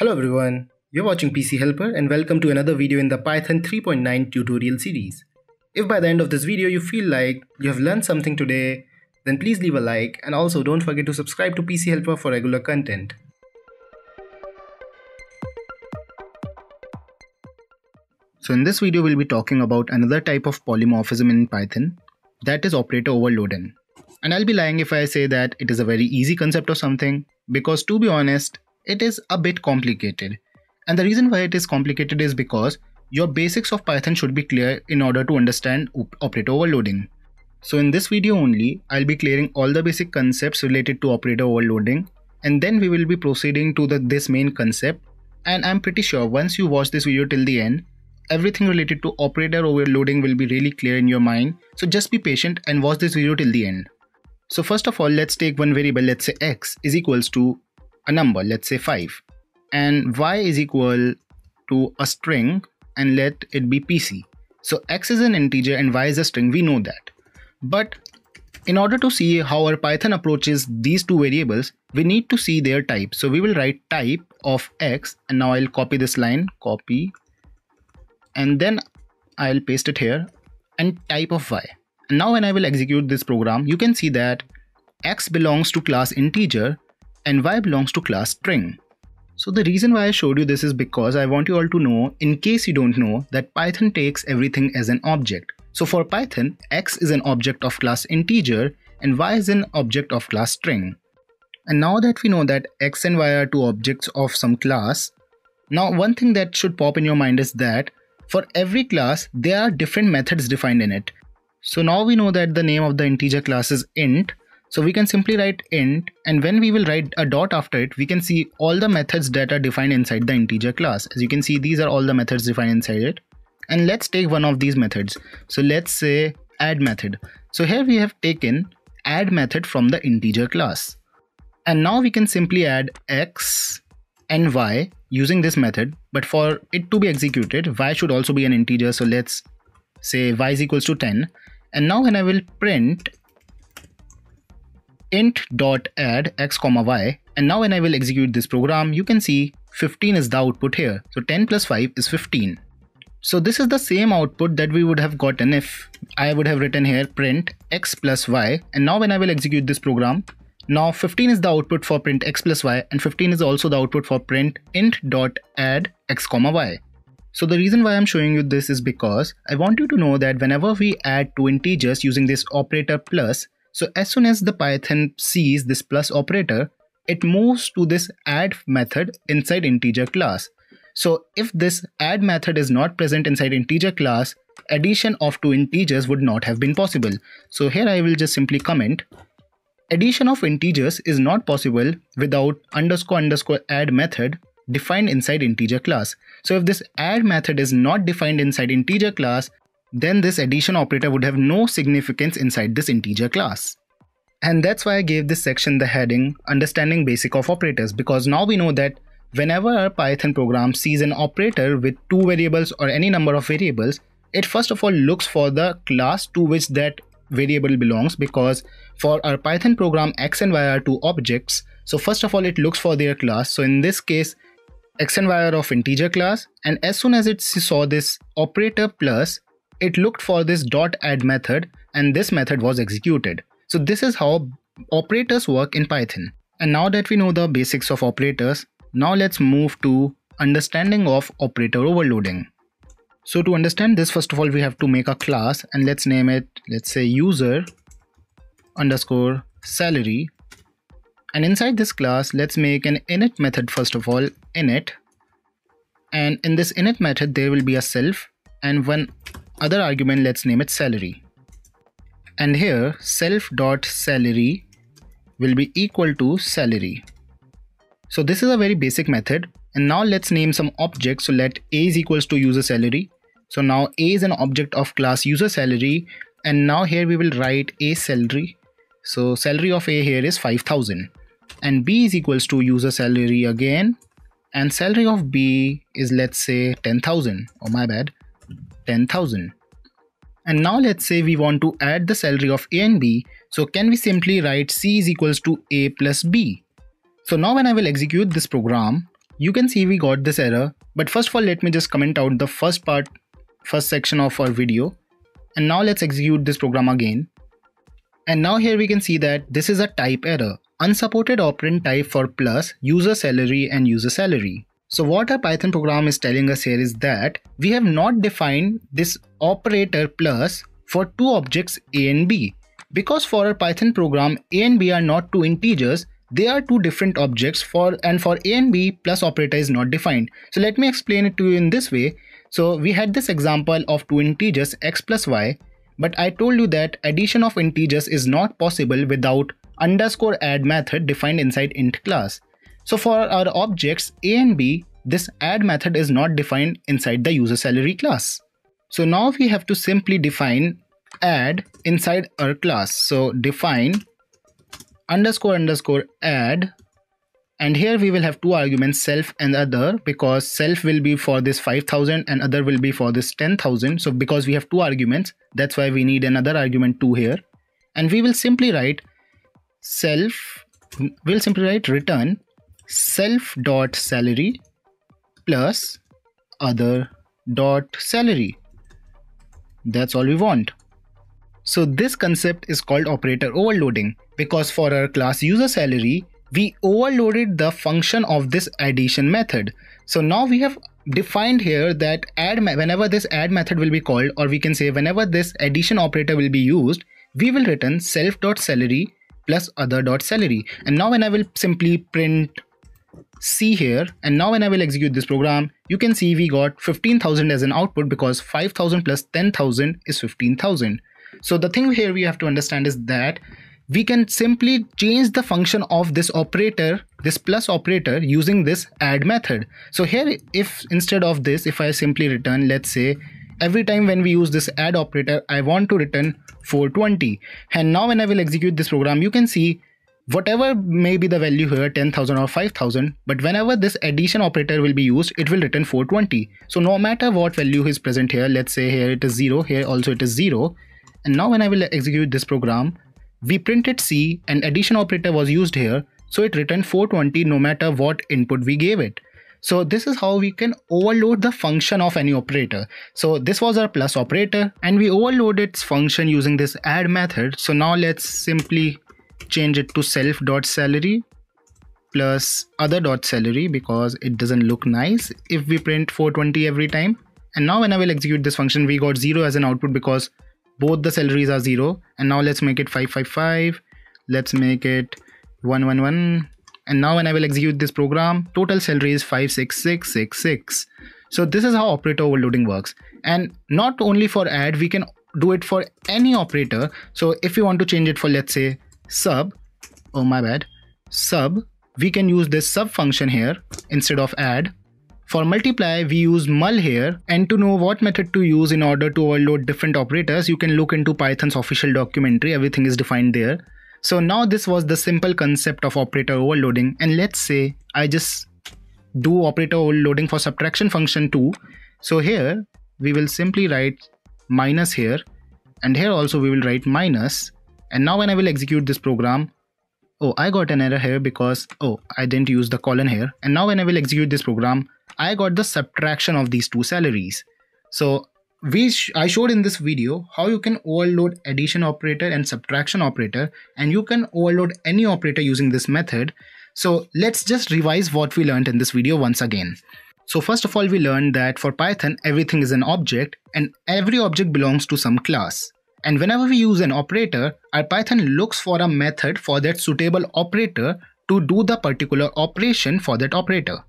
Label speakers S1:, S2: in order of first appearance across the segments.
S1: Hello everyone, you're watching PC Helper and welcome to another video in the Python 3.9 tutorial series. If by the end of this video you feel like you have learned something today, then please leave a like and also don't forget to subscribe to PC Helper for regular content. So in this video we'll be talking about another type of polymorphism in Python that is operator overloading. And I'll be lying if I say that it is a very easy concept or something because to be honest it is a bit complicated. And the reason why it is complicated is because your basics of Python should be clear in order to understand op- operator overloading. So in this video only, I'll be clearing all the basic concepts related to operator overloading and then we will be proceeding to the, this main concept and I'm pretty sure once you watch this video till the end, everything related to operator overloading will be really clear in your mind. So just be patient and watch this video till the end. So first of all, let's take one variable, let's say x is equals to a number, let's say 5, and y is equal to a string and let it be PC. So x is an integer and y is a string, we know that. But in order to see how our Python approaches these two variables, we need to see their type. So we will write type of x and now I'll copy this line, copy, and then I'll paste it here and type of y. And now when I will execute this program, you can see that x belongs to class integer and y belongs to class string. So the reason why I showed you this is because I want you all to know, in case you don't know, that Python takes everything as an object. So for Python, x is an object of class integer and y is an object of class string. And now that we know that x and y are two objects of some class, now one thing that should pop in your mind is that for every class, there are different methods defined in it. So now we know that the name of the integer class is int so we can simply write int and when we will write a dot after it, we can see all the methods that are defined inside the integer class. As you can see, these are all the methods defined inside it. And let's take one of these methods. So let's say add method. So here we have taken add method from the integer class. And now we can simply add x and y using this method. But for it to be executed, y should also be an integer. So let's say y is equals to 10. And now when I will print int dot add x comma y and now when I will execute this program you can see 15 is the output here so 10 plus 5 is 15. So this is the same output that we would have gotten if I would have written here print x plus y and now when I will execute this program now 15 is the output for print x plus y and 15 is also the output for print int dot add x comma y. So the reason why I'm showing you this is because I want you to know that whenever we add two integers using this operator plus, so as soon as the Python sees this plus operator, it moves to this add method inside integer class. So if this add method is not present inside integer class, addition of two integers would not have been possible. So here I will just simply comment Addition of integers is not possible without underscore underscore add method defined inside integer class. So if this add method is not defined inside integer class, then this addition operator would have no significance inside this integer class. And that's why I gave this section the heading Understanding Basic of Operators because now we know that whenever a Python program sees an operator with two variables or any number of variables, it first of all looks for the class to which that variable belongs because for our Python program x and y are two objects, so first of all it looks for their class. So in this case, x and y are of integer class and as soon as it saw this operator plus, it looked for this dot add method and this method was executed. So this is how operators work in Python. And now that we know the basics of operators, now let's move to understanding of operator overloading. So to understand this, first of all, we have to make a class and let's name it, let's say user underscore salary. And inside this class, let's make an init method first of all, init. And in this init method, there will be a self. And when other argument let's name it salary and here self dot salary will be equal to salary so this is a very basic method and now let's name some objects so let a is equals to user salary so now a is an object of class user salary and now here we will write a salary so salary of a here is 5000 and b is equals to user salary again and salary of b is let's say 10000 oh my bad 10,000. And now let's say we want to add the salary of A and B, so can we simply write C is equals to A plus B. So now when I will execute this program, you can see we got this error, but first of all let me just comment out the first part, first section of our video. And now let's execute this program again. And now here we can see that this is a type error, unsupported operand type for plus user salary and user salary. So what our Python program is telling us here is that we have not defined this operator plus for two objects a and b. Because for our Python program a and b are not two integers, they are two different objects for and for a and b plus operator is not defined. So let me explain it to you in this way. So we had this example of two integers x plus y but I told you that addition of integers is not possible without underscore add method defined inside int class. So for our objects A and B, this add method is not defined inside the user salary class. So now we have to simply define add inside our class. So define underscore underscore add and here we will have two arguments self and other because self will be for this 5000 and other will be for this 10000 so because we have two arguments that's why we need another argument 2 here and we will simply write self we'll simply write return self dot salary plus other dot salary. That's all we want. So this concept is called operator overloading because for our class user salary, we overloaded the function of this addition method. So now we have defined here that add whenever this add method will be called or we can say whenever this addition operator will be used, we will return self dot salary plus other dot salary. And now when I will simply print see here and now when I will execute this program you can see we got 15,000 as an output because 5,000 plus 10,000 is 15,000. So the thing here we have to understand is that we can simply change the function of this operator this plus operator using this add method. So here if instead of this if I simply return let's say every time when we use this add operator I want to return 420 and now when I will execute this program you can see whatever may be the value here 10000 or 5000 but whenever this addition operator will be used it will return 420 so no matter what value is present here let's say here it is 0 here also it is 0 and now when i will execute this program we printed c and addition operator was used here so it returned 420 no matter what input we gave it so this is how we can overload the function of any operator. So this was our plus operator and we overloaded its function using this add method. So now let's simply change it to self dot salary plus other dot salary because it doesn't look nice if we print 420 every time and now when i will execute this function we got 0 as an output because both the salaries are 0 and now let's make it 555 let's make it 111 and now when i will execute this program total salary is 56666 so this is how operator overloading works and not only for add we can do it for any operator so if we want to change it for let's say sub, oh my bad, sub, we can use this sub function here instead of add. For multiply, we use mul here and to know what method to use in order to overload different operators, you can look into Python's official documentary, everything is defined there. So now this was the simple concept of operator overloading and let's say I just do operator overloading for subtraction function too. So here we will simply write minus here and here also we will write minus and now when I will execute this program oh I got an error here because oh I didn't use the colon here and now when I will execute this program I got the subtraction of these two salaries so we sh I showed in this video how you can overload addition operator and subtraction operator and you can overload any operator using this method. So let's just revise what we learned in this video once again. So first of all we learned that for Python everything is an object and every object belongs to some class. And whenever we use an operator, our Python looks for a method for that suitable operator to do the particular operation for that operator.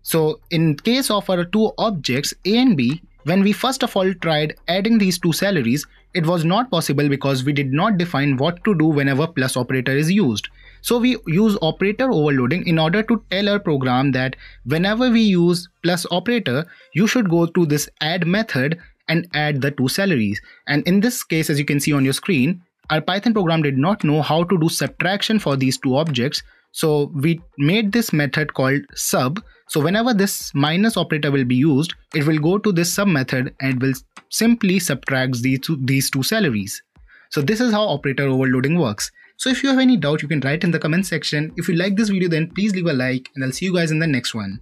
S1: So in case of our two objects A and B, when we first of all tried adding these two salaries, it was not possible because we did not define what to do whenever plus operator is used. So we use operator overloading in order to tell our program that whenever we use plus operator, you should go to this add method and add the two salaries. And in this case, as you can see on your screen, our Python program did not know how to do subtraction for these two objects. So we made this method called sub. So whenever this minus operator will be used, it will go to this sub method and will simply subtract these two, these two salaries. So this is how operator overloading works. So if you have any doubt, you can write in the comment section. If you like this video, then please leave a like and I'll see you guys in the next one.